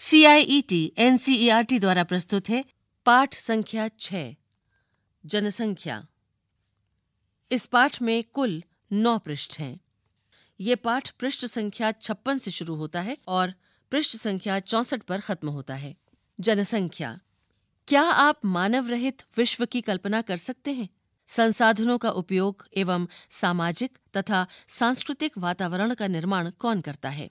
CIET NCERT e e द्वारा प्रस्तुत है पाठ संख्या छ जनसंख्या इस पाठ में कुल नौ पृष्ठ हैं ये पाठ पृष्ठ संख्या छप्पन से शुरू होता है और पृष्ठ संख्या चौसठ पर खत्म होता है जनसंख्या क्या आप मानव रहित विश्व की कल्पना कर सकते हैं संसाधनों का उपयोग एवं सामाजिक तथा सांस्कृतिक वातावरण का निर्माण कौन करता है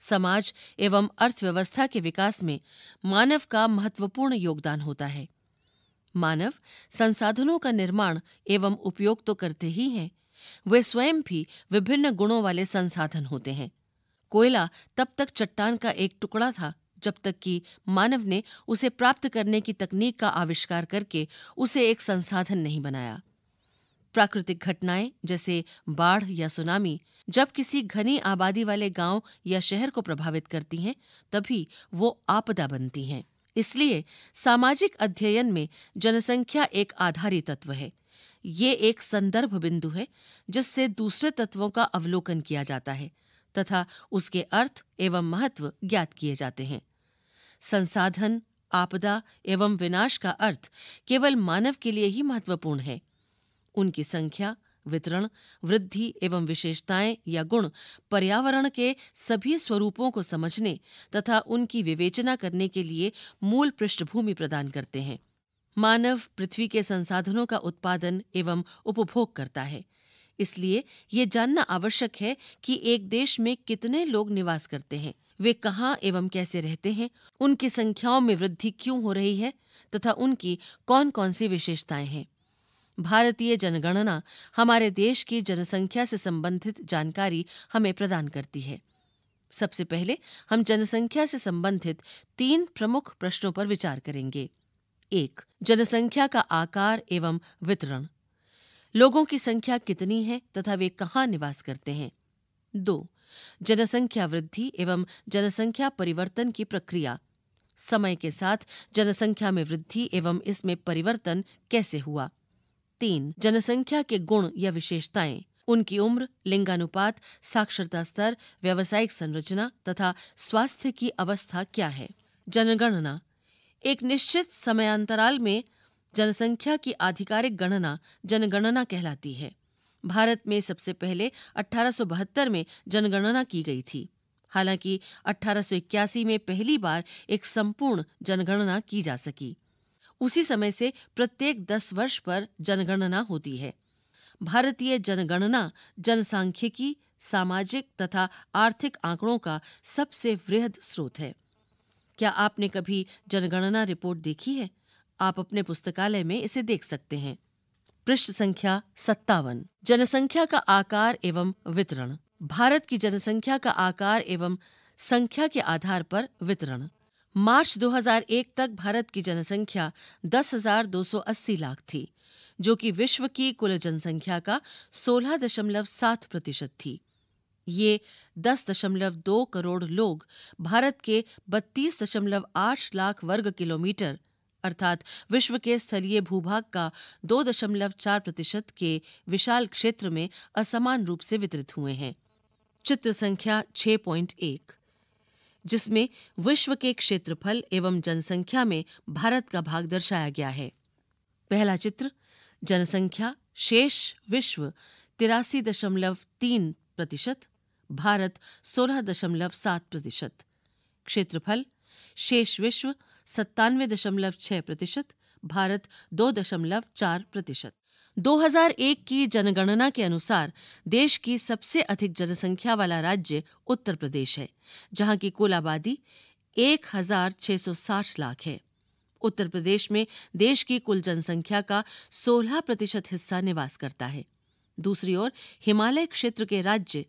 समाज एवं अर्थव्यवस्था के विकास में मानव का महत्वपूर्ण योगदान होता है मानव संसाधनों का निर्माण एवं उपयोग तो करते ही हैं वे स्वयं भी विभिन्न गुणों वाले संसाधन होते हैं कोयला तब तक चट्टान का एक टुकड़ा था जब तक कि मानव ने उसे प्राप्त करने की तकनीक का आविष्कार करके उसे एक संसाधन नहीं बनाया प्राकृतिक घटनाएं जैसे बाढ़ या सुनामी जब किसी घनी आबादी वाले गांव या शहर को प्रभावित करती हैं तभी वो आपदा बनती हैं इसलिए सामाजिक अध्ययन में जनसंख्या एक आधारी तत्व है ये एक संदर्भ बिंदु है जिससे दूसरे तत्वों का अवलोकन किया जाता है तथा उसके अर्थ एवं महत्व ज्ञात किए जाते हैं संसाधन आपदा एवं विनाश का अर्थ केवल मानव के लिए ही महत्वपूर्ण है उनकी संख्या वितरण वृद्धि एवं विशेषताएं या गुण पर्यावरण के सभी स्वरूपों को समझने तथा उनकी विवेचना करने के लिए मूल पृष्ठभूमि प्रदान करते हैं मानव पृथ्वी के संसाधनों का उत्पादन एवं उपभोग करता है इसलिए ये जानना आवश्यक है कि एक देश में कितने लोग निवास करते हैं वे कहाँ एवं कैसे रहते हैं उनकी संख्याओं में वृद्धि क्यों हो रही है तथा उनकी कौन कौन सी विशेषताएं हैं भारतीय जनगणना हमारे देश की जनसंख्या से संबंधित जानकारी हमें प्रदान करती है सबसे पहले हम जनसंख्या से संबंधित तीन प्रमुख प्रश्नों पर विचार करेंगे एक जनसंख्या का आकार एवं वितरण लोगों की संख्या कितनी है तथा वे कहाँ निवास करते हैं दो जनसंख्या वृद्धि एवं जनसंख्या परिवर्तन की प्रक्रिया समय के साथ जनसंख्या में वृद्धि एवं इसमें परिवर्तन कैसे हुआ तीन जनसंख्या के गुण या विशेषताएं उनकी उम्र लिंगानुपात साक्षरता स्तर व्यावसायिक संरचना तथा स्वास्थ्य की अवस्था क्या है जनगणना एक निश्चित समयांतराल में जनसंख्या की आधिकारिक गणना जनगणना कहलाती है भारत में सबसे पहले 1872 में जनगणना की गई थी हालांकि 1881 में पहली बार एक संपूर्ण जनगणना की जा सकी उसी समय से प्रत्येक दस वर्ष पर जनगणना होती है भारतीय जनगणना जनसांख्यिकी सामाजिक तथा आर्थिक आंकड़ों का सबसे वृहद स्रोत है क्या आपने कभी जनगणना रिपोर्ट देखी है आप अपने पुस्तकालय में इसे देख सकते हैं पृष्ठ संख्या सत्तावन जनसंख्या का आकार एवं वितरण भारत की जनसंख्या का आकार एवं संख्या के आधार पर वितरण मार्च 2001 तक भारत की जनसंख्या 10,280 लाख थी जो कि विश्व की कुल जनसंख्या का 16.7 प्रतिशत थी ये 10.2 करोड़ लोग भारत के 32.8 लाख वर्ग किलोमीटर अर्थात विश्व के स्थलीय भूभाग का 2.4 प्रतिशत के विशाल क्षेत्र में असमान रूप से वितरित हुए हैं चित्र संख्या 6.1 जिसमें विश्व के क्षेत्रफल एवं जनसंख्या में भारत का भाग दर्शाया गया है पहला चित्र जनसंख्या शेष विश्व तिरासी दशमलव तीन प्रतिशत भारत सोलह दशमलव सात प्रतिशत क्षेत्रफल शेष विश्व सत्तानवे दशमलव छह प्रतिशत भारत दो दशमलव चार प्रतिशत 2001 की जनगणना के अनुसार देश की सबसे अधिक जनसंख्या वाला राज्य उत्तर प्रदेश है जहां की कुल आबादी 1660 लाख है उत्तर प्रदेश में देश की कुल जनसंख्या का 16 प्रतिशत हिस्सा निवास करता है दूसरी ओर हिमालय क्षेत्र के राज्य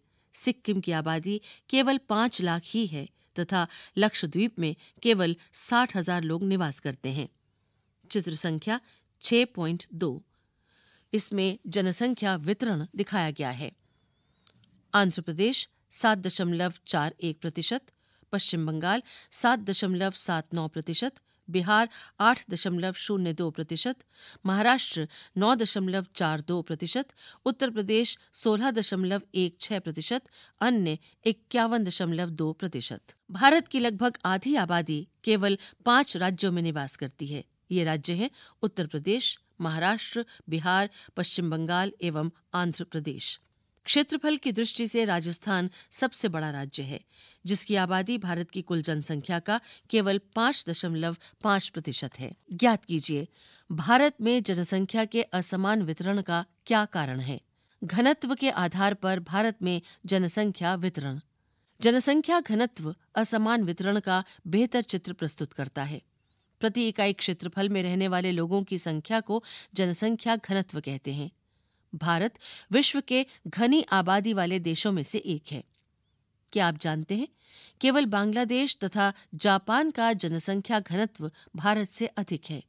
सिक्किम की आबादी केवल पांच लाख ही है तथा लक्षद्वीप में केवल साठ हजार लोग निवास करते हैं चित्र संख्या दो इसमें जनसंख्या वितरण दिखाया गया है आंध्र प्रदेश सात दशमलव चार एक प्रतिशत पश्चिम बंगाल सात दशमलव सात नौ प्रतिशत बिहार आठ दशमलव शून्य दो प्रतिशत महाराष्ट्र नौ दशमलव चार दो प्रतिशत उत्तर प्रदेश सोलह दशमलव एक छह प्रतिशत अन्य इक्यावन दशमलव दो प्रतिशत भारत की लगभग आधी आबादी केवल पांच राज्यों में निवास करती है ये राज्य हैं उत्तर प्रदेश महाराष्ट्र बिहार पश्चिम बंगाल एवं आंध्र प्रदेश क्षेत्रफल की दृष्टि से राजस्थान सबसे बड़ा राज्य है जिसकी आबादी भारत की कुल जनसंख्या का केवल पांच दशमलव पांच प्रतिशत है ज्ञात कीजिए भारत में जनसंख्या के असमान वितरण का क्या कारण है घनत्व के आधार पर भारत में जनसंख्या वितरण जनसंख्या घनत्व असमान वितरण का बेहतर चित्र प्रस्तुत करता है प्रति इकाई क्षेत्रफल में रहने वाले लोगों की संख्या को जनसंख्या घनत्व कहते हैं भारत विश्व के घनी आबादी वाले देशों में से एक है क्या आप जानते हैं केवल बांग्लादेश तथा जापान का जनसंख्या घनत्व भारत से अधिक है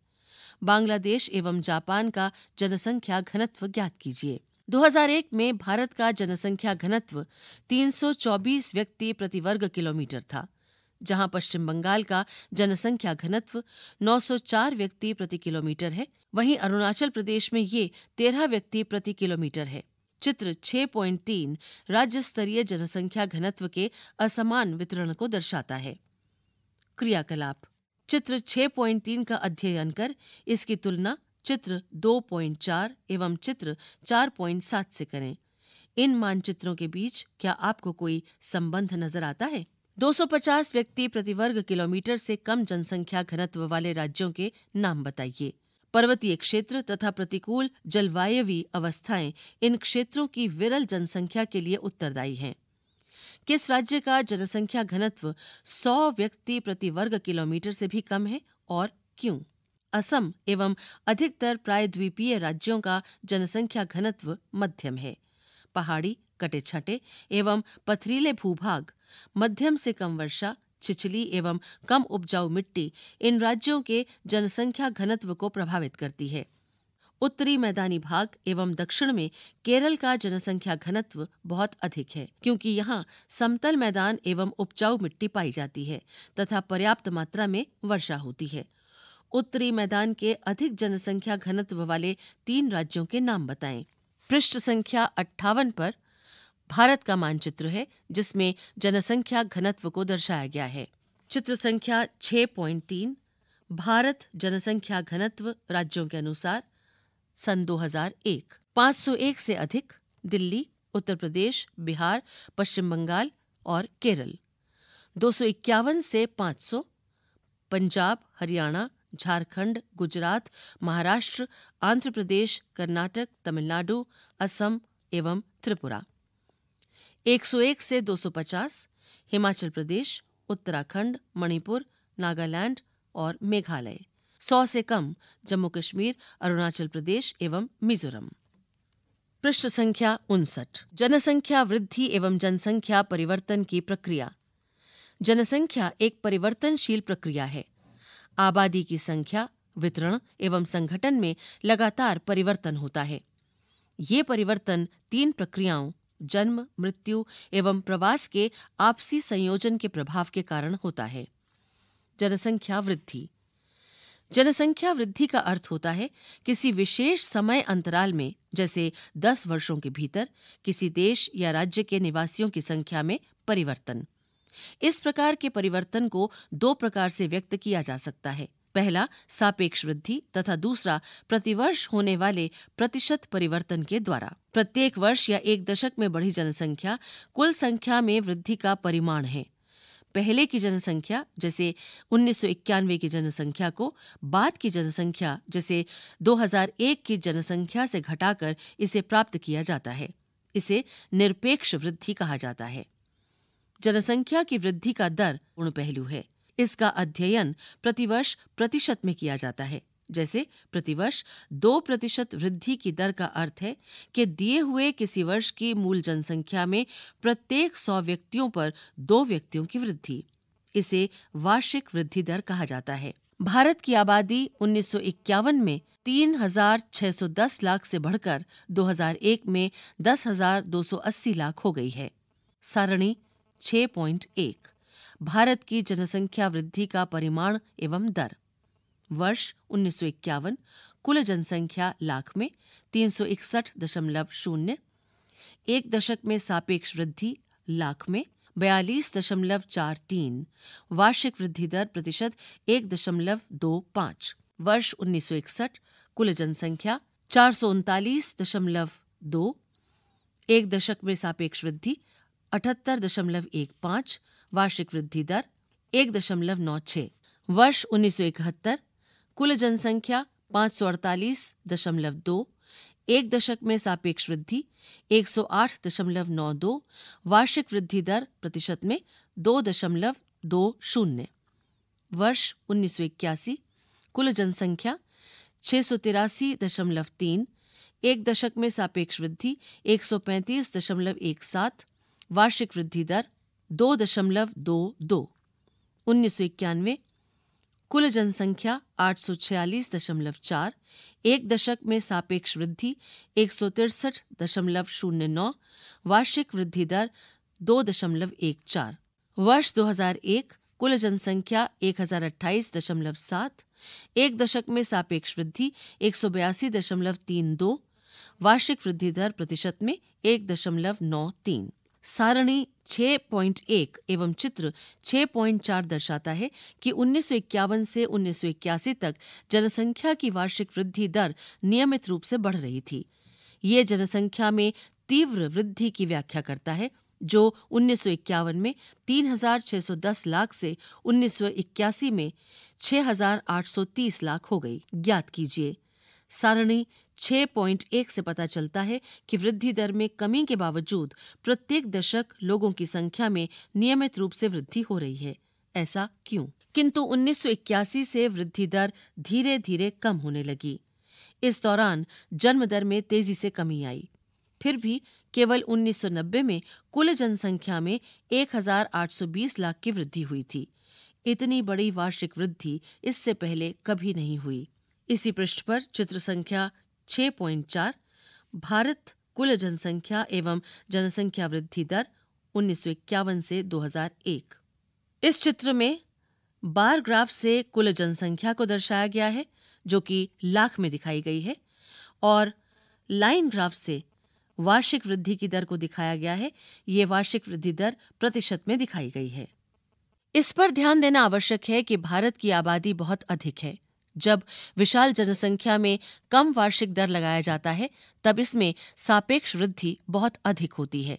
बांग्लादेश एवं जापान का जनसंख्या घनत्व ज्ञात कीजिए 2001 में भारत का जनसंख्या घनत्व 324 व्यक्ति प्रति वर्ग किलोमीटर था जहां पश्चिम बंगाल का जनसंख्या घनत्व 904 व्यक्ति प्रति किलोमीटर है वहीं अरुणाचल प्रदेश में ये 13 व्यक्ति प्रति किलोमीटर है चित्र 6.3 राज्य स्तरीय जनसंख्या घनत्व के असमान वितरण को दर्शाता है क्रियाकलाप चित्र 6.3 का अध्ययन कर इसकी तुलना चित्र 2.4 एवं चित्र 4.7 से करें इन मानचित्रों के बीच क्या आपको कोई संबंध नजर आता है 250 व्यक्ति प्रति वर्ग किलोमीटर से कम जनसंख्या घनत्व वाले राज्यों के नाम बताइए पर्वतीय क्षेत्र तथा प्रतिकूल जलवायवी अवस्थाएं इन क्षेत्रों की विरल जनसंख्या के लिए उत्तरदायी हैं किस राज्य का जनसंख्या घनत्व 100 व्यक्ति प्रति वर्ग किलोमीटर से भी कम है और क्यों असम एवं अधिकतर प्रायद्वीपीय राज्यों का जनसंख्या घनत्व मध्यम है पहाड़ी कटे छठे एवं पथरीले भूभाग मध्यम से कम वर्षा छिछली एवं कम उपजाऊ मिट्टी इन राज्यों के जनसंख्या घनत्व को प्रभावित करती है उत्तरी मैदानी भाग एवं दक्षिण में केरल का जनसंख्या घनत्व बहुत अधिक है क्योंकि यहाँ समतल मैदान एवं उपजाऊ मिट्टी पाई जाती है तथा पर्याप्त मात्रा में वर्षा होती है उत्तरी मैदान के अधिक जनसंख्या घनत्व वाले तीन राज्यों के नाम बताएं पृष्ठ संख्या अट्ठावन पर भारत का मानचित्र है जिसमें जनसंख्या घनत्व को दर्शाया गया है चित्र संख्या 6.3 भारत जनसंख्या घनत्व राज्यों के अनुसार सन 2001 501 से अधिक दिल्ली उत्तर प्रदेश बिहार पश्चिम बंगाल और केरल दो से 500 पंजाब हरियाणा झारखंड गुजरात महाराष्ट्र आंध्र प्रदेश कर्नाटक तमिलनाडु असम एवं त्रिपुरा 101 से 250 हिमाचल प्रदेश उत्तराखंड मणिपुर नागालैंड और मेघालय 100 से कम जम्मू कश्मीर अरुणाचल प्रदेश एवं मिजोरम पृष्ठ संख्या उनसठ जनसंख्या वृद्धि एवं जनसंख्या परिवर्तन की प्रक्रिया जनसंख्या एक परिवर्तनशील प्रक्रिया है आबादी की संख्या वितरण एवं संगठन में लगातार परिवर्तन होता है ये परिवर्तन तीन प्रक्रियाओं जन्म मृत्यु एवं प्रवास के आपसी संयोजन के प्रभाव के कारण होता है जनसंख्या वृद्धि जनसंख्या वृद्धि का अर्थ होता है किसी विशेष समय अंतराल में जैसे 10 वर्षों के भीतर किसी देश या राज्य के निवासियों की संख्या में परिवर्तन इस प्रकार के परिवर्तन को दो प्रकार से व्यक्त किया जा सकता है पहला सापेक्ष वृद्धि तथा दूसरा प्रतिवर्ष होने वाले प्रतिशत परिवर्तन के द्वारा प्रत्येक वर्ष या एक दशक में बढ़ी जनसंख्या कुल संख्या में वृद्धि का परिमाण है पहले की जनसंख्या जैसे उन्नीस की जनसंख्या को बाद की जनसंख्या जैसे 2001 की जनसंख्या से घटाकर इसे प्राप्त किया जाता है इसे निरपेक्ष वृद्धि कहा जाता है जनसंख्या की वृद्धि का दर पूर्ण पहलू है इसका अध्ययन प्रतिवर्ष प्रतिशत में किया जाता है जैसे प्रतिवर्ष दो प्रतिशत वृद्धि की दर का अर्थ है कि दिए हुए किसी वर्ष की मूल जनसंख्या में प्रत्येक सौ व्यक्तियों पर दो व्यक्तियों की वृद्धि इसे वार्षिक वृद्धि दर कहा जाता है भारत की आबादी 1951 में 3,610 लाख से बढ़कर 2001 में 10,280 लाख हो गई है सारणी 6.1 भारत की जनसंख्या वृद्धि का परिमाण एवं दर वर्ष उन्नीस कुल जनसंख्या लाख में तीन सौ इकसठ दशमलव शून्य एक दशक में सापेक्ष वृद्धि लाख में बयालीस दशमलव चार तीन वार्षिक वृद्धि दर प्रतिशत एक दशमलव दो पाँच वर्ष उन्नीस सौ इकसठ कुल जनसंख्या चार सौ उनतालीस दशमलव दो एक दशक में सापेक्ष वृद्धि अठहत्तर दशमलव एक पाँच वार्षिक वृद्धि दर एक दशमलव नौ छः वर्ष उन्नीस सौ इकहत्तर कुल जनसंख्या पाँच सौ अड़तालीस दशमलव दो एक दशक में सापेक्ष वृद्धि एक सौ आठ दशमलव नौ दो वार्षिक वृद्धि दर प्रतिशत में दो दशमलव दो शून्य वर्ष उन्नीस सौ इक्यासी कुल जनसंख्या छः सौ तिरासी दशमलव तीन एक दशक में सापेक्ष वृद्धि एक सौ पैंतीस दशमलव एक सात वार्षिक वृद्धि दर दो दशमलव दो दो उन्नीस सौ इक्यानवे कुल जनसंख्या आठ सौ छियालीस दशमलव चार एक दशक में सापेक्ष वृद्धि एक सौ तिरसठ दशमलव शून्य नौ वार्षिक वृद्धि दर दो दशमलव एक चार वर्ष 2001 कुल जनसंख्या एक हजार अट्ठाईस दशमलव सात एक दशक में सापेक्ष वृद्धि एक सौ बयासी दशमलव तीन दो वार्षिक वृद्धि दर प्रतिशत में एक दशमलव नौ तीन सारणी 6.1 एवं चित्र 6.4 दर्शाता है कि उन्नीस से उन्नीस तक जनसंख्या की वार्षिक वृद्धि दर नियमित रूप से बढ़ रही थी ये जनसंख्या में तीव्र वृद्धि की व्याख्या करता है जो उन्नीस में 3,610 लाख से उन्नीस में 6,830 लाख हो गई ज्ञात कीजिए सारणी 6.1 से पता चलता है कि वृद्धि दर में कमी के बावजूद प्रत्येक दशक लोगों की संख्या में नियमित रूप से वृद्धि हो रही है ऐसा क्यों किंतु 1981 से वृद्धि दर धीरे धीरे कम होने लगी इस दौरान जन्म दर में तेजी से कमी आई फिर भी केवल 1990 में कुल जनसंख्या में 1820 लाख की वृद्धि हुई थी इतनी बड़ी वार्षिक वृद्धि इससे पहले कभी नहीं हुई इसी पृष्ठ पर चित्र संख्या 6.4 पॉइंट चार भारत कुल जनसंख्या एवं जनसंख्या वृद्धि दर उन्नीस से 2001 इस चित्र में बार ग्राफ से कुल जनसंख्या को दर्शाया गया है जो कि लाख में दिखाई गई है और लाइन ग्राफ से वार्षिक वृद्धि की दर को दिखाया गया है ये वार्षिक वृद्धि दर प्रतिशत में दिखाई गई है इस पर ध्यान देना आवश्यक है कि भारत की आबादी बहुत अधिक है जब विशाल जनसंख्या में कम वार्षिक दर लगाया जाता है तब इसमें सापेक्ष वृद्धि बहुत अधिक होती है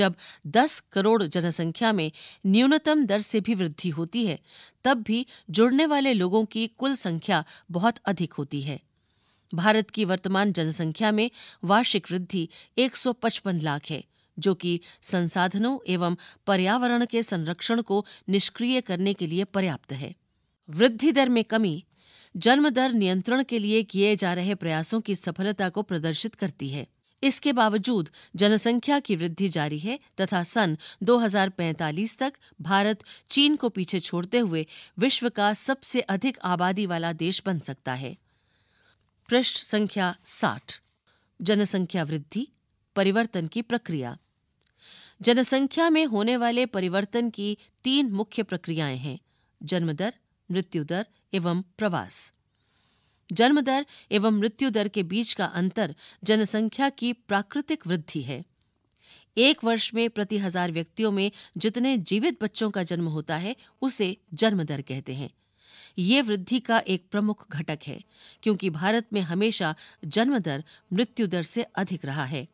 जब 10 करोड़ जनसंख्या में न्यूनतम दर से भी वृद्धि होती है तब भी जुड़ने वाले लोगों की कुल संख्या बहुत अधिक होती है भारत की वर्तमान जनसंख्या में वार्षिक वृद्धि 155 लाख है जो कि संसाधनों एवं पर्यावरण के संरक्षण को निष्क्रिय करने के लिए पर्याप्त है वृद्धि दर में कमी जन्म दर नियंत्रण के लिए किए जा रहे प्रयासों की सफलता को प्रदर्शित करती है इसके बावजूद जनसंख्या की वृद्धि जारी है तथा सन 2045 तक भारत चीन को पीछे छोड़ते हुए विश्व का सबसे अधिक आबादी वाला देश बन सकता है पृष्ठ संख्या 60 जनसंख्या वृद्धि परिवर्तन की प्रक्रिया जनसंख्या में होने वाले परिवर्तन की तीन मुख्य प्रक्रियाएं हैं जन्म दर मृत्यु दर एवं प्रवास जन्म दर एवं मृत्यु दर के बीच का अंतर जनसंख्या की प्राकृतिक वृद्धि है एक वर्ष में प्रति हजार व्यक्तियों में जितने जीवित बच्चों का जन्म होता है उसे जन्म दर कहते हैं ये वृद्धि का एक प्रमुख घटक है क्योंकि भारत में हमेशा जन्म दर मृत्यु दर से अधिक रहा है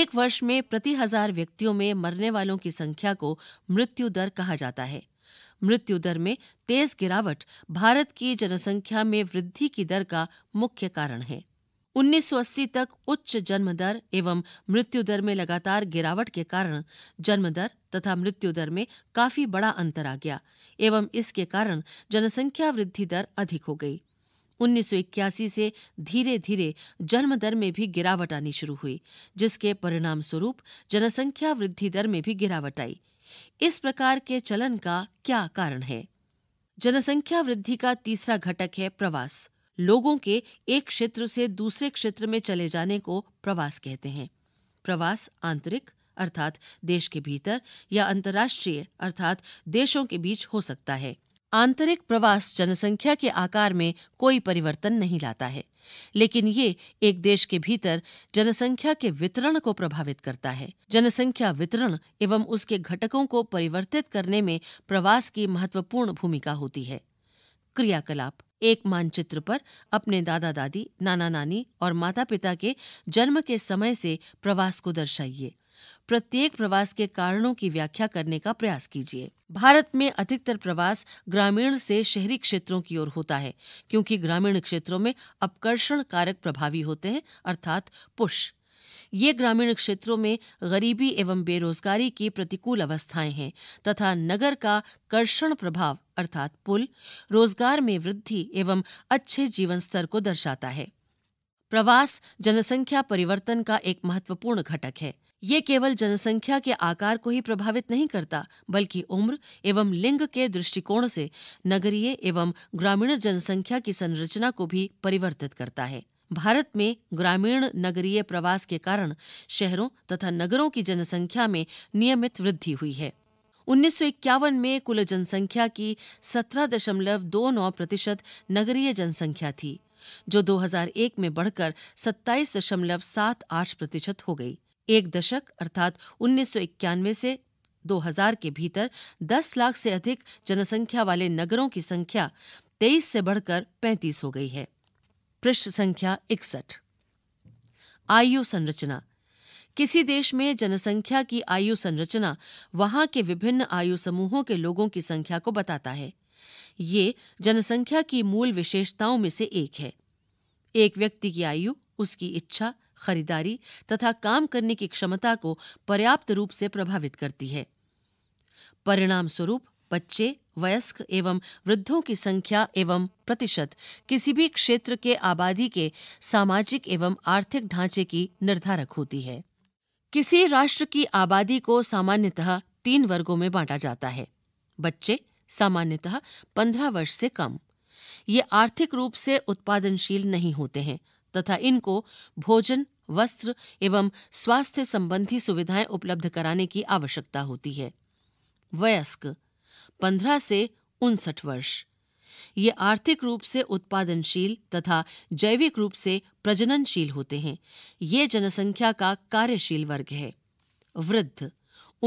एक वर्ष में प्रति हजार व्यक्तियों में मरने वालों की संख्या को मृत्यु दर कहा जाता है मृत्यु दर में तेज गिरावट भारत की जनसंख्या में वृद्धि की दर का मुख्य कारण है 1980 तक उच्च जन्म दर एवं मृत्यु दर में लगातार गिरावट के कारण जन्म दर तथा मृत्यु दर में काफी बड़ा अंतर आ गया एवं इसके कारण जनसंख्या वृद्धि दर अधिक हो गई 1981 से धीरे धीरे जन्म दर में भी गिरावट आनी शुरू हुई जिसके परिणाम स्वरूप जनसंख्या वृद्धि दर में भी गिरावट आई इस प्रकार के चलन का क्या कारण है जनसंख्या वृद्धि का तीसरा घटक है प्रवास लोगों के एक क्षेत्र से दूसरे क्षेत्र में चले जाने को प्रवास कहते हैं प्रवास आंतरिक अर्थात देश के भीतर या अंतर्राष्ट्रीय अर्थात देशों के बीच हो सकता है आंतरिक प्रवास जनसंख्या के आकार में कोई परिवर्तन नहीं लाता है लेकिन ये एक देश के भीतर जनसंख्या के वितरण को प्रभावित करता है जनसंख्या वितरण एवं उसके घटकों को परिवर्तित करने में प्रवास की महत्वपूर्ण भूमिका होती है क्रियाकलाप एक मानचित्र पर अपने दादा दादी नाना नानी और माता पिता के जन्म के समय से प्रवास को दर्शाइए प्रत्येक प्रवास के कारणों की व्याख्या करने का प्रयास कीजिए भारत में अधिकतर प्रवास ग्रामीण से शहरी क्षेत्रों की ओर होता है क्योंकि ग्रामीण क्षेत्रों में अपकर्षण कारक प्रभावी होते हैं अर्थात पुष ये ग्रामीण क्षेत्रों में गरीबी एवं बेरोजगारी की प्रतिकूल अवस्थाएं हैं तथा नगर का कर्षण प्रभाव अर्थात पुल रोजगार में वृद्धि एवं अच्छे जीवन स्तर को दर्शाता है प्रवास जनसंख्या परिवर्तन का एक महत्वपूर्ण घटक है ये केवल जनसंख्या के आकार को ही प्रभावित नहीं करता बल्कि उम्र एवं लिंग के दृष्टिकोण से नगरीय एवं ग्रामीण जनसंख्या की संरचना को भी परिवर्तित करता है भारत में ग्रामीण नगरीय प्रवास के कारण शहरों तथा नगरों की जनसंख्या में नियमित वृद्धि हुई है उन्नीस में कुल जनसंख्या की 17.29 प्रतिशत नगरीय जनसंख्या थी जो 2001 में बढ़कर 27.78 प्रतिशत हो गई एक दशक अर्थात उन्नीस से 2000 के भीतर 10 लाख से अधिक जनसंख्या वाले नगरों की संख्या 23 से बढ़कर 35 हो गई है पृष्ठ संख्या इकसठ आयु संरचना किसी देश में जनसंख्या की आयु संरचना वहां के विभिन्न आयु समूहों के लोगों की संख्या को बताता है ये जनसंख्या की मूल विशेषताओं में से एक है एक व्यक्ति की आयु उसकी इच्छा खरीदारी तथा काम करने की क्षमता को पर्याप्त रूप से प्रभावित करती है परिणाम स्वरूप बच्चे वयस्क एवं वृद्धों की संख्या एवं प्रतिशत किसी भी क्षेत्र के आबादी के सामाजिक एवं आर्थिक ढांचे की निर्धारक होती है किसी राष्ट्र की आबादी को सामान्यतः तीन वर्गों में बांटा जाता है बच्चे सामान्यतः पंद्रह वर्ष से कम ये आर्थिक रूप से उत्पादनशील नहीं होते हैं तथा इनको भोजन वस्त्र एवं स्वास्थ्य संबंधी सुविधाएं उपलब्ध कराने की आवश्यकता होती है वयस्क 15 से उनसठ वर्ष ये आर्थिक रूप से उत्पादनशील तथा जैविक रूप से प्रजननशील होते हैं ये जनसंख्या का कार्यशील वर्ग है वृद्ध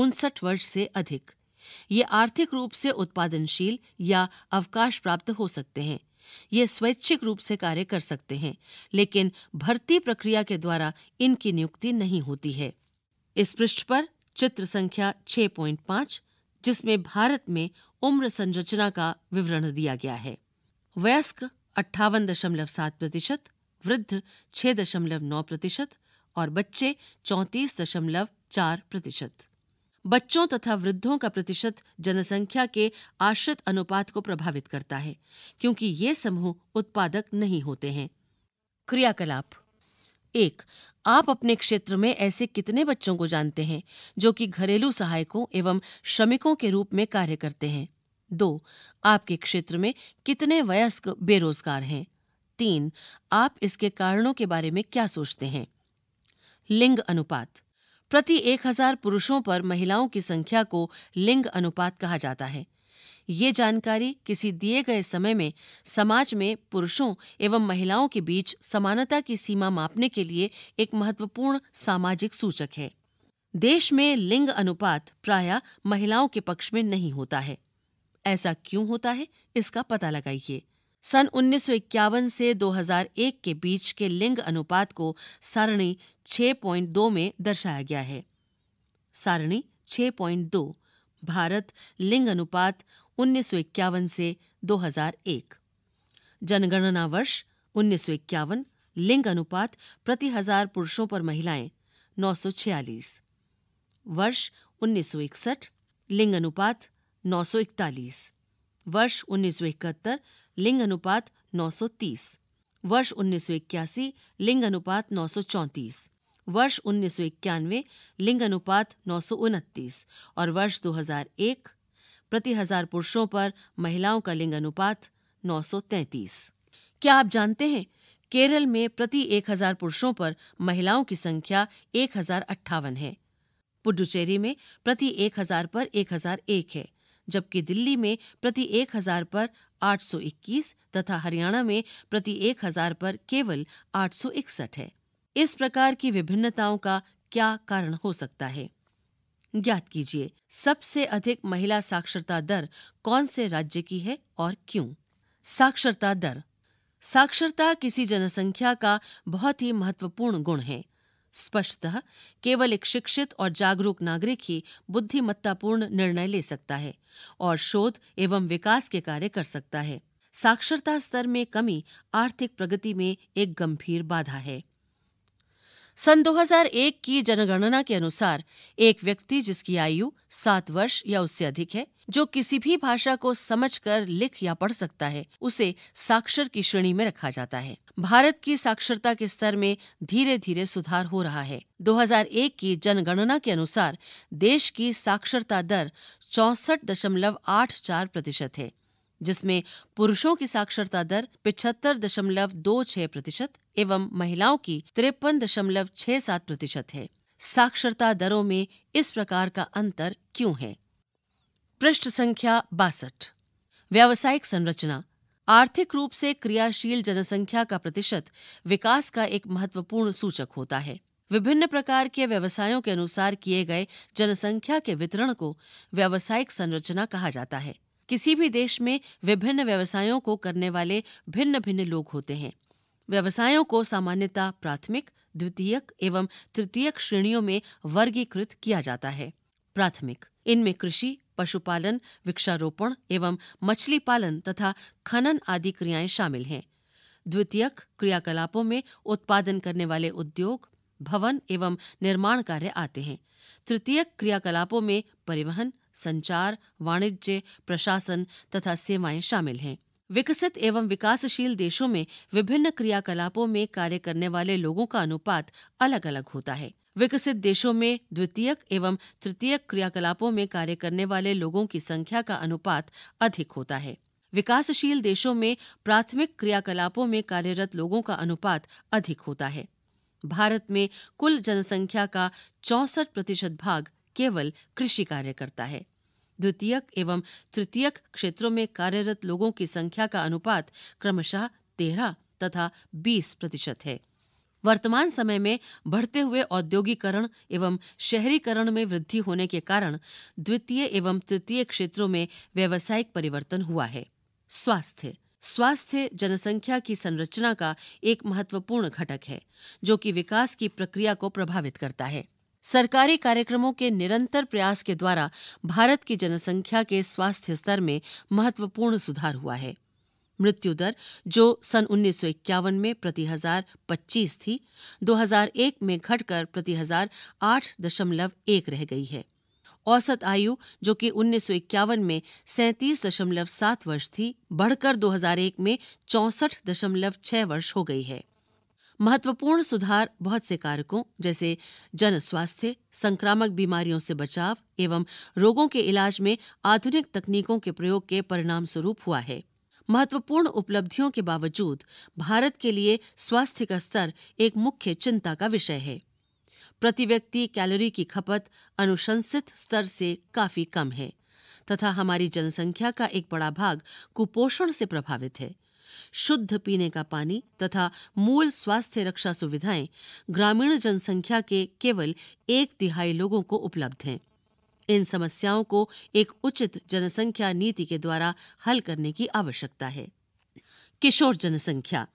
उनसठ वर्ष से अधिक ये आर्थिक रूप से उत्पादनशील या अवकाश प्राप्त हो सकते हैं ये स्वैच्छिक रूप से कार्य कर सकते हैं लेकिन भर्ती प्रक्रिया के द्वारा इनकी नियुक्ति नहीं होती है इस पृष्ठ पर चित्र संख्या 6.5 जिसमें भारत में उम्र संरचना का विवरण दिया गया है वयस्क अट्ठावन दशमलव सात प्रतिशत वृद्ध छह दशमलव नौ प्रतिशत और बच्चे चौंतीस दशमलव चार प्रतिशत बच्चों तथा वृद्धों का प्रतिशत जनसंख्या के आश्रित अनुपात को प्रभावित करता है क्योंकि ये समूह उत्पादक नहीं होते हैं क्रियाकलाप एक आप अपने क्षेत्र में ऐसे कितने बच्चों को जानते हैं जो कि घरेलू सहायकों एवं श्रमिकों के रूप में कार्य करते हैं दो आपके क्षेत्र में कितने वयस्क बेरोजगार हैं तीन आप इसके कारणों के बारे में क्या सोचते हैं लिंग अनुपात प्रति एक हजार पुरुषों पर महिलाओं की संख्या को लिंग अनुपात कहा जाता है ये जानकारी किसी दिए गए समय में समाज में पुरुषों एवं महिलाओं के बीच समानता की सीमा मापने के लिए एक महत्वपूर्ण सामाजिक सूचक है देश में लिंग अनुपात प्राय महिलाओं के पक्ष में नहीं होता है ऐसा क्यों होता है इसका पता लगाइए सन उन्नीस से 2001 के बीच के लिंग अनुपात को सारणी 6.2 में दर्शाया गया है सारणी 6.2 भारत लिंग अनुपात उन्नीस से 2001 जनगणना वर्ष उन्नीस लिंग अनुपात प्रति हजार पुरुषों पर महिलाएं 946 वर्ष उन्नीस लिंग अनुपात 941 वर्ष उन्नीस लिंग अनुपात 930 वर्ष उन्नीस लिंग अनुपात 934 वर्ष उन्नीस लिंग अनुपात 929 और वर्ष 2001 प्रति हजार पुरुषों पर महिलाओं का लिंग अनुपात 933 क्या आप जानते हैं केरल में प्रति एक हजार पुरुषों पर महिलाओं की संख्या एक हजार है पुडुचेरी में प्रति एक हजार पर एक हजार एक है जबकि दिल्ली में प्रति एक हजार पर 821 तथा हरियाणा में प्रति एक हजार पर केवल 861 है इस प्रकार की विभिन्नताओं का क्या कारण हो सकता है ज्ञात कीजिए सबसे अधिक महिला साक्षरता दर कौन से राज्य की है और क्यों साक्षरता दर साक्षरता किसी जनसंख्या का बहुत ही महत्वपूर्ण गुण है स्पष्टतः केवल एक शिक्षित और जागरूक नागरिक ही बुद्धिमत्तापूर्ण निर्णय ले सकता है और शोध एवं विकास के कार्य कर सकता है साक्षरता स्तर में कमी आर्थिक प्रगति में एक गंभीर बाधा है सन 2001 की जनगणना के अनुसार एक व्यक्ति जिसकी आयु सात वर्ष या उससे अधिक है जो किसी भी भाषा को समझकर लिख या पढ़ सकता है उसे साक्षर की श्रेणी में रखा जाता है भारत की साक्षरता के स्तर में धीरे धीरे सुधार हो रहा है 2001 की जनगणना के अनुसार देश की साक्षरता दर चौसठ दशमलव आठ चार प्रतिशत है जिसमें पुरुषों की साक्षरता दर पिछहत्तर दशमलव दो छह प्रतिशत एवं महिलाओं की तिरपन दशमलव छह सात प्रतिशत है साक्षरता दरों में इस प्रकार का अंतर क्यों है पृष्ठ संख्या बासठ व्यावसायिक संरचना आर्थिक रूप से क्रियाशील जनसंख्या का प्रतिशत विकास का एक महत्वपूर्ण सूचक होता है विभिन्न प्रकार के व्यवसायों के अनुसार किए गए जनसंख्या के वितरण को व्यावसायिक संरचना कहा जाता है किसी भी देश में विभिन्न व्यवसायों को करने वाले भिन्न भिन्न लोग होते हैं व्यवसायों को सामान्यतः प्राथमिक द्वितीयक एवं तृतीयक श्रेणियों में वर्गीकृत किया जाता है प्राथमिक इनमें कृषि पशुपालन वृक्षारोपण एवं मछली पालन तथा खनन आदि क्रियाएं शामिल हैं द्वितीयक क्रियाकलापों में उत्पादन करने वाले उद्योग भवन एवं निर्माण कार्य आते हैं तृतीयक क्रियाकलापों में परिवहन संचार वाणिज्य प्रशासन तथा सेवाएं शामिल हैं विकसित एवं विकासशील देशों में विभिन्न क्रियाकलापों में कार्य करने वाले लोगों का अनुपात अलग अलग होता है विकसित देशों में द्वितीयक एवं तृतीयक क्रियाकलापों में कार्य करने वाले लोगों की संख्या का अनुपात अधिक होता है विकासशील देशों में प्राथमिक क्रियाकलापों में कार्यरत लोगों का अनुपात अधिक होता है भारत में कुल जनसंख्या का चौसठ प्रतिशत भाग केवल कृषि कार्य करता है द्वितीयक एवं तृतीयक क्षेत्रों में कार्यरत लोगों की संख्या का अनुपात क्रमशः तेरह तथा बीस प्रतिशत है वर्तमान समय में बढ़ते हुए औद्योगिकरण एवं शहरीकरण में वृद्धि होने के कारण द्वितीय एवं तृतीय क्षेत्रों में व्यावसायिक परिवर्तन हुआ है स्वास्थ्य स्वास्थ्य जनसंख्या की संरचना का एक महत्वपूर्ण घटक है जो कि विकास की प्रक्रिया को प्रभावित करता है सरकारी कार्यक्रमों के निरंतर प्रयास के द्वारा भारत की जनसंख्या के स्वास्थ्य स्तर में महत्वपूर्ण सुधार हुआ है मृत्यु दर जो सन उन्नीस में प्रति हजार 25 थी 2001 में घटकर प्रति हजार आठ रह गई है औसत आयु जो कि उन्नीस में सैंतीस दशमलव सात वर्ष थी बढ़कर 2001 में चौसठ दशमलव छह वर्ष हो गई है महत्वपूर्ण सुधार बहुत से कारकों जैसे जन स्वास्थ्य संक्रामक बीमारियों से बचाव एवं रोगों के इलाज में आधुनिक तकनीकों के प्रयोग के परिणाम स्वरूप हुआ है महत्वपूर्ण उपलब्धियों के बावजूद भारत के लिए स्वास्थ्य का स्तर एक मुख्य चिंता का विषय है प्रति व्यक्ति कैलोरी की खपत अनुशंसित स्तर से काफी कम है तथा हमारी जनसंख्या का एक बड़ा भाग कुपोषण से प्रभावित है शुद्ध पीने का पानी तथा मूल स्वास्थ्य रक्षा सुविधाएं ग्रामीण जनसंख्या के केवल एक तिहाई लोगों को उपलब्ध हैं इन समस्याओं को एक उचित जनसंख्या नीति के द्वारा हल करने की आवश्यकता है किशोर जनसंख्या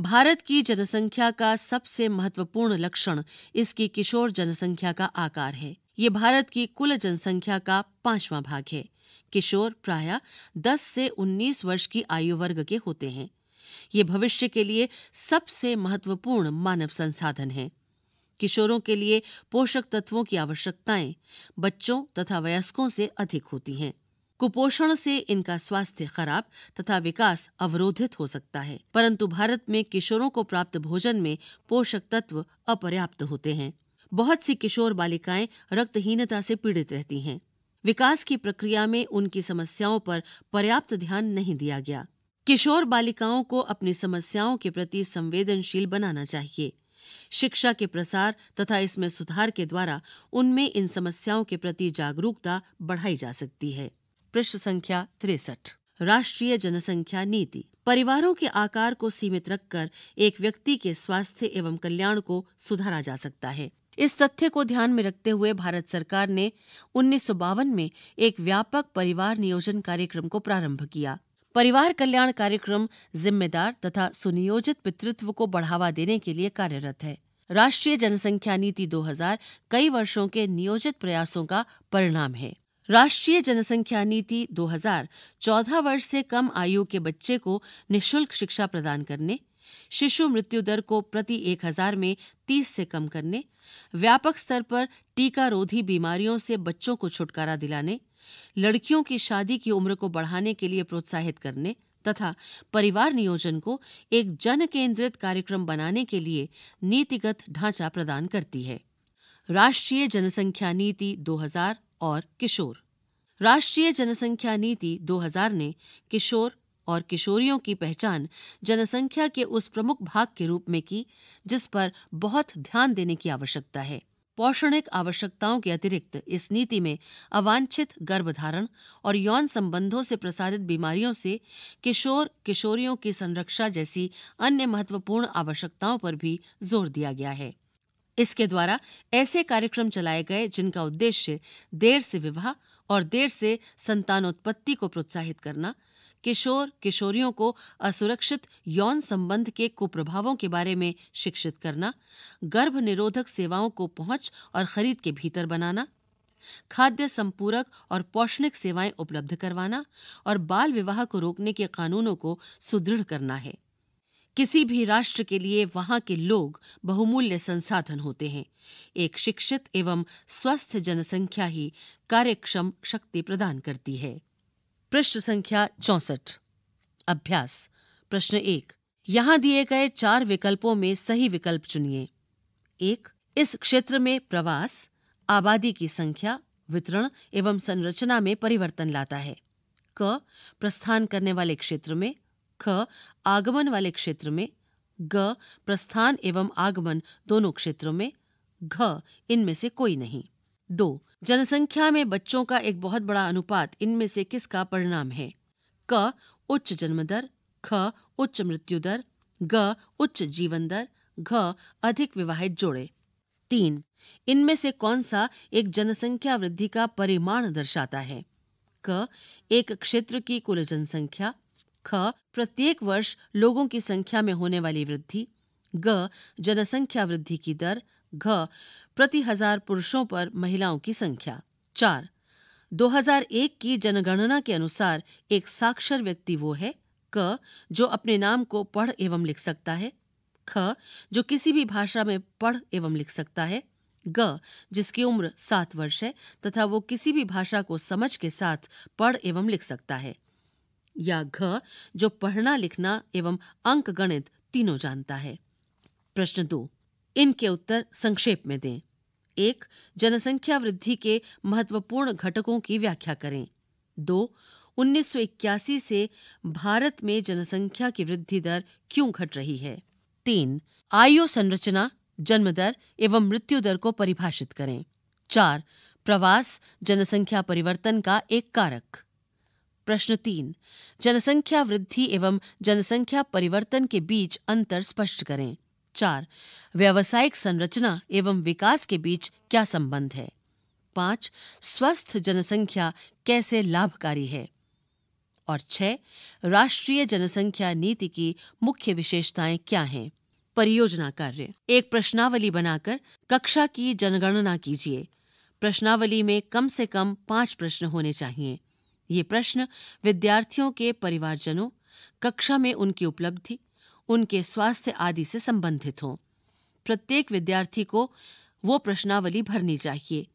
भारत की जनसंख्या का सबसे महत्वपूर्ण लक्षण इसकी किशोर जनसंख्या का आकार है ये भारत की कुल जनसंख्या का पांचवा भाग है किशोर प्राय 10 से 19 वर्ष की आयु वर्ग के होते हैं ये भविष्य के लिए सबसे महत्वपूर्ण मानव संसाधन है किशोरों के लिए पोषक तत्वों की आवश्यकताएं बच्चों तथा वयस्कों से अधिक होती हैं कुपोषण से इनका स्वास्थ्य खराब तथा विकास अवरोधित हो सकता है परंतु भारत में किशोरों को प्राप्त भोजन में पोषक तत्व अपर्याप्त होते हैं बहुत सी किशोर बालिकाएं रक्तहीनता से पीड़ित रहती हैं विकास की प्रक्रिया में उनकी समस्याओं पर पर्याप्त ध्यान नहीं दिया गया किशोर बालिकाओं को अपनी समस्याओं के प्रति संवेदनशील बनाना चाहिए शिक्षा के प्रसार तथा इसमें सुधार के द्वारा उनमें इन समस्याओं के प्रति जागरूकता बढ़ाई जा सकती है पृष्ठ संख्या तिरसठ राष्ट्रीय जनसंख्या नीति परिवारों के आकार को सीमित रखकर एक व्यक्ति के स्वास्थ्य एवं कल्याण को सुधारा जा सकता है इस तथ्य को ध्यान में रखते हुए भारत सरकार ने उन्नीस में एक व्यापक परिवार नियोजन कार्यक्रम को प्रारंभ किया परिवार कल्याण कार्यक्रम जिम्मेदार तथा सुनियोजित पितृत्व को बढ़ावा देने के लिए कार्यरत है राष्ट्रीय जनसंख्या नीति 2000 कई वर्षों के नियोजित प्रयासों का परिणाम है राष्ट्रीय जनसंख्या नीति 2000 14 वर्ष से कम आयु के बच्चे को निशुल्क शिक्षा प्रदान करने शिशु मृत्यु दर को प्रति एक हजार में तीस से कम करने व्यापक स्तर पर टीकारोधी बीमारियों से बच्चों को छुटकारा दिलाने लड़कियों की शादी की उम्र को बढ़ाने के लिए प्रोत्साहित करने तथा परिवार नियोजन को एक जन केंद्रित कार्यक्रम बनाने के लिए नीतिगत ढांचा प्रदान करती है राष्ट्रीय जनसंख्या नीति 2000 और किशोर राष्ट्रीय जनसंख्या नीति 2000 ने किशोर और किशोरियों की पहचान जनसंख्या के उस प्रमुख भाग के रूप में की जिस पर बहुत ध्यान देने की आवश्यकता है पौषणिक आवश्यकताओं के अतिरिक्त इस नीति में अवांछित गर्भधारण और यौन संबंधों से प्रसारित बीमारियों से किशोर किशोरियों की संरक्षा जैसी अन्य महत्वपूर्ण आवश्यकताओं पर भी जोर दिया गया है इसके द्वारा ऐसे कार्यक्रम चलाए गए जिनका उद्देश्य देर से विवाह और देर से संतानोत्पत्ति को प्रोत्साहित करना किशोर किशोरियों को असुरक्षित यौन संबंध के कुप्रभावों के बारे में शिक्षित करना गर्भ निरोधक सेवाओं को पहुंच और खरीद के भीतर बनाना खाद्य संपूरक और पौष्णिक सेवाएं उपलब्ध करवाना और बाल विवाह को रोकने के कानूनों को सुदृढ़ करना है किसी भी राष्ट्र के लिए वहां के लोग बहुमूल्य संसाधन होते हैं एक शिक्षित एवं स्वस्थ जनसंख्या ही कार्यक्षम शक्ति प्रदान करती है पृष्ठ संख्या चौसठ अभ्यास प्रश्न एक यहाँ दिए गए चार विकल्पों में सही विकल्प चुनिए एक इस क्षेत्र में प्रवास आबादी की संख्या वितरण एवं संरचना में परिवर्तन लाता है क प्रस्थान करने वाले क्षेत्र में ख आगमन वाले क्षेत्र में ग प्रस्थान एवं आगमन दोनों क्षेत्रों में घ इनमें से कोई नहीं दो जनसंख्या में बच्चों का एक बहुत बड़ा अनुपात इनमें से किसका परिणाम है क उच्च जन्मदर ख उच्च मृत्यु दर ग उच्च जीवन दर घ अधिक विवाहित जोड़े तीन इनमें से कौन सा एक जनसंख्या वृद्धि का परिमाण दर्शाता है क एक क्षेत्र की कुल जनसंख्या ख प्रत्येक वर्ष लोगों की संख्या में होने वाली वृद्धि ग जनसंख्या वृद्धि की दर घ प्रति हजार पुरुषों पर महिलाओं की संख्या चार 2001 की जनगणना के अनुसार एक साक्षर व्यक्ति वो है क जो अपने नाम को पढ़ एवं लिख सकता है ख जो किसी भी भाषा में पढ़ एवं लिख सकता है ग जिसकी उम्र सात वर्ष है तथा वो किसी भी भाषा को समझ के साथ पढ़ एवं लिख सकता है या घ जो पढ़ना लिखना एवं अंक गणित तीनों जानता है प्रश्न दो इनके उत्तर संक्षेप में दें एक जनसंख्या वृद्धि के महत्वपूर्ण घटकों की व्याख्या करें दो 1981 से भारत में जनसंख्या की वृद्धि दर क्यों घट रही है तीन आयु संरचना जन्म दर एवं मृत्यु दर को परिभाषित करें चार प्रवास जनसंख्या परिवर्तन का एक कारक प्रश्न तीन जनसंख्या वृद्धि एवं जनसंख्या परिवर्तन के बीच अंतर स्पष्ट करें चार व्यावसायिक संरचना एवं विकास के बीच क्या संबंध है पांच स्वस्थ जनसंख्या कैसे लाभकारी है और छह राष्ट्रीय जनसंख्या नीति की मुख्य विशेषताएं क्या हैं परियोजना कार्य एक प्रश्नावली बनाकर कक्षा की जनगणना कीजिए प्रश्नावली में कम से कम पांच प्रश्न होने चाहिए ये प्रश्न विद्यार्थियों के परिवारजनों कक्षा में उनकी उपलब्धि उनके स्वास्थ्य आदि से संबंधित हों प्रत्येक विद्यार्थी को वो प्रश्नावली भरनी चाहिए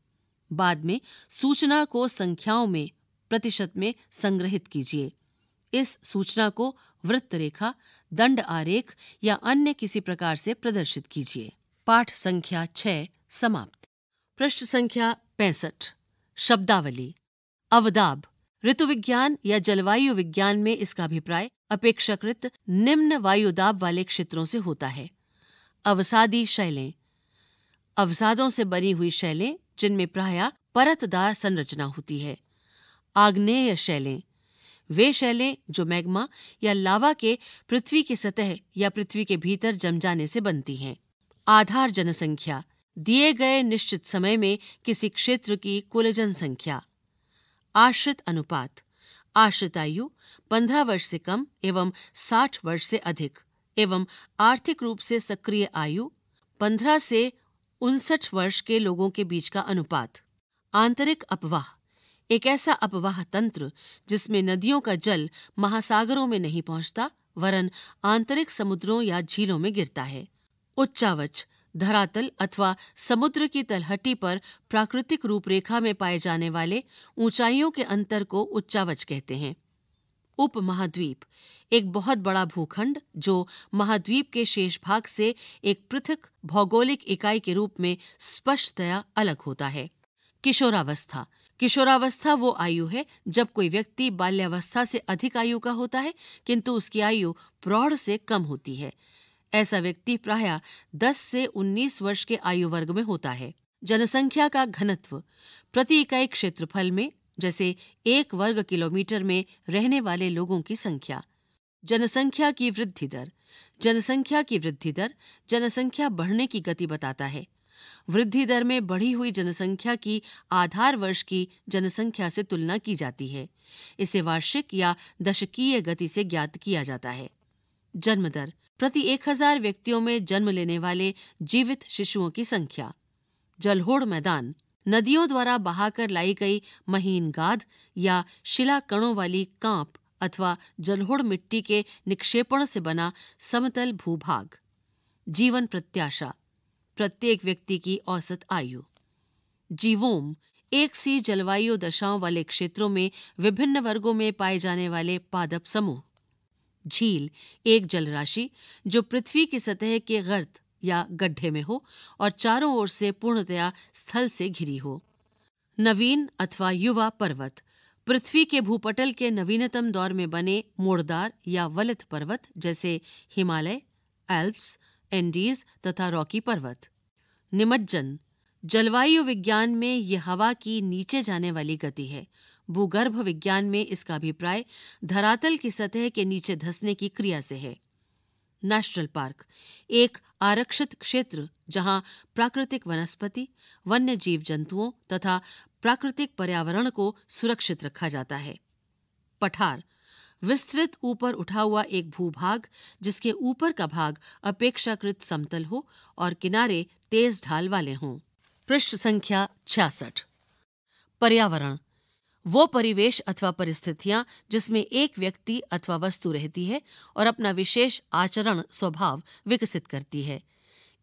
बाद में सूचना को संख्याओं में प्रतिशत में संग्रहित कीजिए इस सूचना को वृत्त रेखा दंड आरेख या अन्य किसी प्रकार से प्रदर्शित कीजिए पाठ संख्या छह समाप्त पृष्ठ संख्या पैंसठ शब्दावली अवदाब ऋतु विज्ञान या जलवायु विज्ञान में इसका अभिप्राय अपेक्षाकृत निम्न वायुदाब वाले क्षेत्रों से होता है अवसादी शैलें अवसादों से बनी हुई शैलें जिनमें प्राय परतदार संरचना होती है आग्नेय शैलें वे शैलें जो मैग्मा या लावा के पृथ्वी की सतह या पृथ्वी के भीतर जम जाने से बनती हैं आधार जनसंख्या दिए गए निश्चित समय में किसी क्षेत्र की कुल जनसंख्या आश्रित अनुपात आश्रित आयु 15 वर्ष से कम एवं 60 वर्ष से अधिक एवं आर्थिक रूप से सक्रिय आयु 15 से उनसठ वर्ष के लोगों के बीच का अनुपात आंतरिक अपवाह एक ऐसा अपवाह तंत्र जिसमें नदियों का जल महासागरों में नहीं पहुंचता वरन आंतरिक समुद्रों या झीलों में गिरता है उच्चावच धरातल अथवा समुद्र की तलहटी पर प्राकृतिक रूपरेखा में पाए जाने वाले ऊंचाइयों के अंतर को उच्चावच कहते हैं उप महाद्वीप एक बहुत बड़ा भूखंड जो महाद्वीप के शेष भाग से एक पृथक भौगोलिक इकाई के रूप में स्पष्टतया अलग होता है किशोरावस्था किशोरावस्था वो आयु है जब कोई व्यक्ति बाल्यावस्था से अधिक आयु का होता है किंतु उसकी आयु प्रौढ़ से कम होती है ऐसा व्यक्ति प्राय 10 से 19 वर्ष के आयु वर्ग में होता है जनसंख्या का घनत्व प्रति इकाई क्षेत्रफल में जैसे एक वर्ग किलोमीटर में रहने वाले लोगों की संख्या जनसंख्या की वृद्धि दर जनसंख्या की वृद्धि दर जनसंख्या बढ़ने की गति बताता है वृद्धि दर में बढ़ी हुई जनसंख्या की आधार वर्ष की जनसंख्या से तुलना की जाती है इसे वार्षिक या दशकीय गति से ज्ञात किया जाता है जन्म दर प्रति 1000 व्यक्तियों में जन्म लेने वाले जीवित शिशुओं की संख्या जलहोड़ मैदान नदियों द्वारा बहाकर लाई गई महीन गाद या शिला कणों वाली कांप अथवा जलहोड़ मिट्टी के निक्षेपण से बना समतल भूभाग जीवन प्रत्याशा प्रत्येक व्यक्ति की औसत आयु जीवोम एक सी जलवायु दशाओं वाले क्षेत्रों में विभिन्न वर्गों में पाए जाने वाले पादप समूह झील एक जलराशि जो पृथ्वी की सतह के गर्त या गड्ढे में हो और चारों ओर से पूर्णतया स्थल से घिरी हो नवीन अथवा युवा पर्वत पृथ्वी के भूपटल के नवीनतम दौर में बने मोड़दार या वलित पर्वत जैसे हिमालय एल्प्स एंडीज तथा रॉकी पर्वत निमज्जन जलवायु विज्ञान में यह हवा की नीचे जाने वाली गति है भूगर्भ विज्ञान में इसका अभिप्राय धरातल की सतह के नीचे धसने की क्रिया से है नेशनल पार्क एक आरक्षित क्षेत्र जहां प्राकृतिक वनस्पति वन्य जीव जंतुओं तथा प्राकृतिक पर्यावरण को सुरक्षित रखा जाता है पठार विस्तृत ऊपर उठा हुआ एक भूभाग जिसके ऊपर का भाग अपेक्षाकृत समतल हो और किनारे तेज ढाल वाले हों पृष्ठ संख्या छियासठ पर्यावरण वो परिवेश अथवा परिस्थितियां जिसमें एक व्यक्ति अथवा वस्तु रहती है और अपना विशेष आचरण स्वभाव विकसित करती है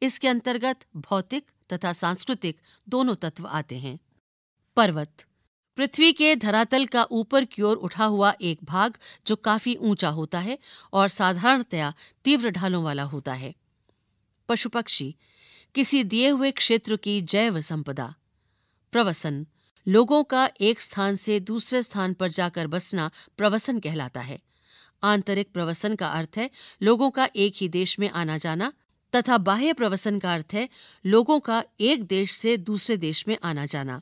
इसके अंतर्गत भौतिक तथा सांस्कृतिक दोनों तत्व आते हैं पर्वत पृथ्वी के धरातल का ऊपर की ओर उठा हुआ एक भाग जो काफी ऊंचा होता है और साधारणतया तीव्र ढालों वाला होता है पशु पक्षी किसी दिए हुए क्षेत्र की जैव संपदा प्रवसन लोगों का एक स्थान से दूसरे स्थान पर जाकर बसना प्रवसन कहलाता है आंतरिक प्रवसन का अर्थ है लोगों का एक ही देश में आना जाना तथा बाह्य प्रवसन का अर्थ है लोगों का एक देश से दूसरे देश में आना जाना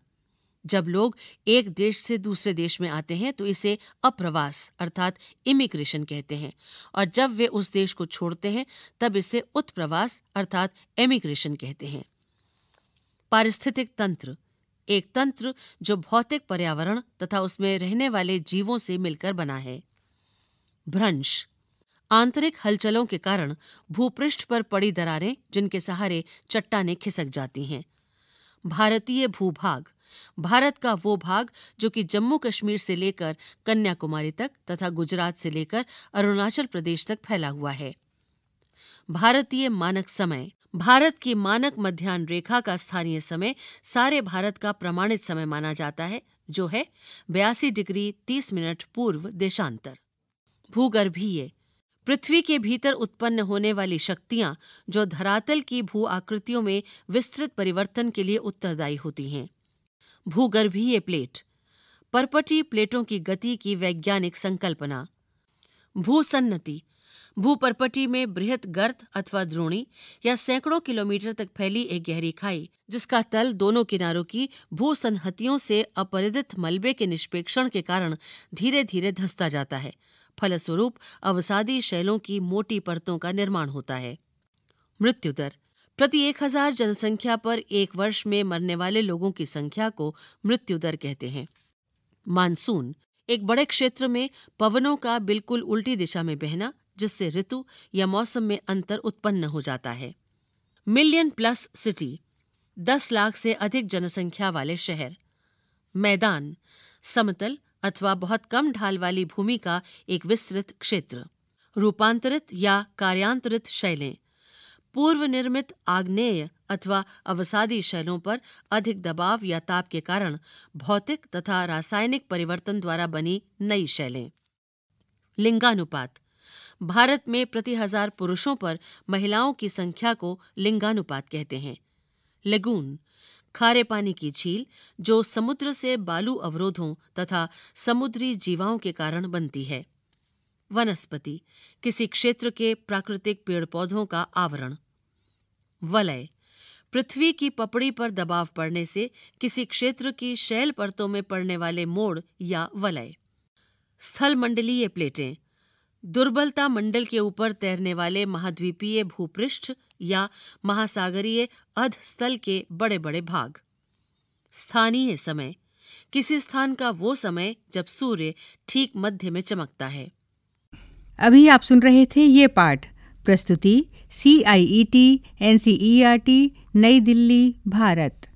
जब लोग एक देश से दूसरे देश में आते हैं तो इसे अप्रवास अर्थात इमिग्रेशन कहते हैं और जब वे उस देश को छोड़ते हैं तब इसे उत्प्रवास अर्थात एमिग्रेशन कहते हैं पारिस्थितिक तंत्र एक तंत्र जो भौतिक पर्यावरण तथा उसमें रहने वाले जीवों से मिलकर बना है भ्रंश आंतरिक हलचलों के कारण भूपृष्ठ पर पड़ी दरारें जिनके सहारे चट्टाने खिसक जाती हैं भारतीय भूभाग भारत का वो भाग जो कि जम्मू कश्मीर से लेकर कन्याकुमारी तक तथा गुजरात से लेकर अरुणाचल प्रदेश तक फैला हुआ है भारतीय मानक समय भारत की मानक मध्यान्ह रेखा का स्थानीय समय सारे भारत का प्रमाणित समय माना जाता है जो है बयासी डिग्री तीस मिनट पूर्व देशांतर भूगर्भीय पृथ्वी के भीतर उत्पन्न होने वाली शक्तियां जो धरातल की भू आकृतियों में विस्तृत परिवर्तन के लिए उत्तरदायी होती हैं भूगर्भीय प्लेट परपटी प्लेटों की गति की वैज्ञानिक संकल्पना भूसन्नति भूपरपटी में बृहत गर्त अथवा द्रोणी या सैकड़ों किलोमीटर तक फैली एक गहरी खाई जिसका तल दोनों किनारों की भू संहतियों से अपरिदित मलबे के निष्पेक्षण के कारण धीरे धीरे धसता जाता है फलस्वरूप अवसादी शैलों की मोटी परतों का निर्माण होता है मृत्यु दर प्रति एक हजार जनसंख्या पर एक वर्ष में मरने वाले लोगों की संख्या को मृत्यु दर कहते हैं मानसून एक बड़े क्षेत्र में पवनों का बिल्कुल उल्टी दिशा में बहना जिससे ऋतु या मौसम में अंतर उत्पन्न हो जाता है मिलियन प्लस सिटी दस लाख से अधिक जनसंख्या वाले शहर मैदान समतल अथवा बहुत कम ढाल वाली भूमि का एक विस्तृत क्षेत्र रूपांतरित या कार्यांतरित शैलें पूर्व निर्मित आग्नेय अथवा अवसादी शैलों पर अधिक दबाव या ताप के कारण भौतिक तथा रासायनिक परिवर्तन द्वारा बनी नई शैलें लिंगानुपात भारत में प्रति हजार पुरुषों पर महिलाओं की संख्या को लिंगानुपात कहते हैं लेगून खारे पानी की झील जो समुद्र से बालू अवरोधों तथा समुद्री जीवाओं के कारण बनती है वनस्पति किसी क्षेत्र के प्राकृतिक पेड़ पौधों का आवरण वलय पृथ्वी की पपड़ी पर दबाव पड़ने से किसी क्षेत्र की शैल परतों में पड़ने वाले मोड़ या वलय स्थल मंडलीय प्लेटें दुर्बलता मंडल के ऊपर तैरने वाले महाद्वीपीय भूपृष्ठ या महासागरीय अधस्थल के बड़े बड़े भाग स्थानीय समय किसी स्थान का वो समय जब सूर्य ठीक मध्य में चमकता है अभी आप सुन रहे थे ये पाठ प्रस्तुति C I E T N C E R T Nai Delhi Bharat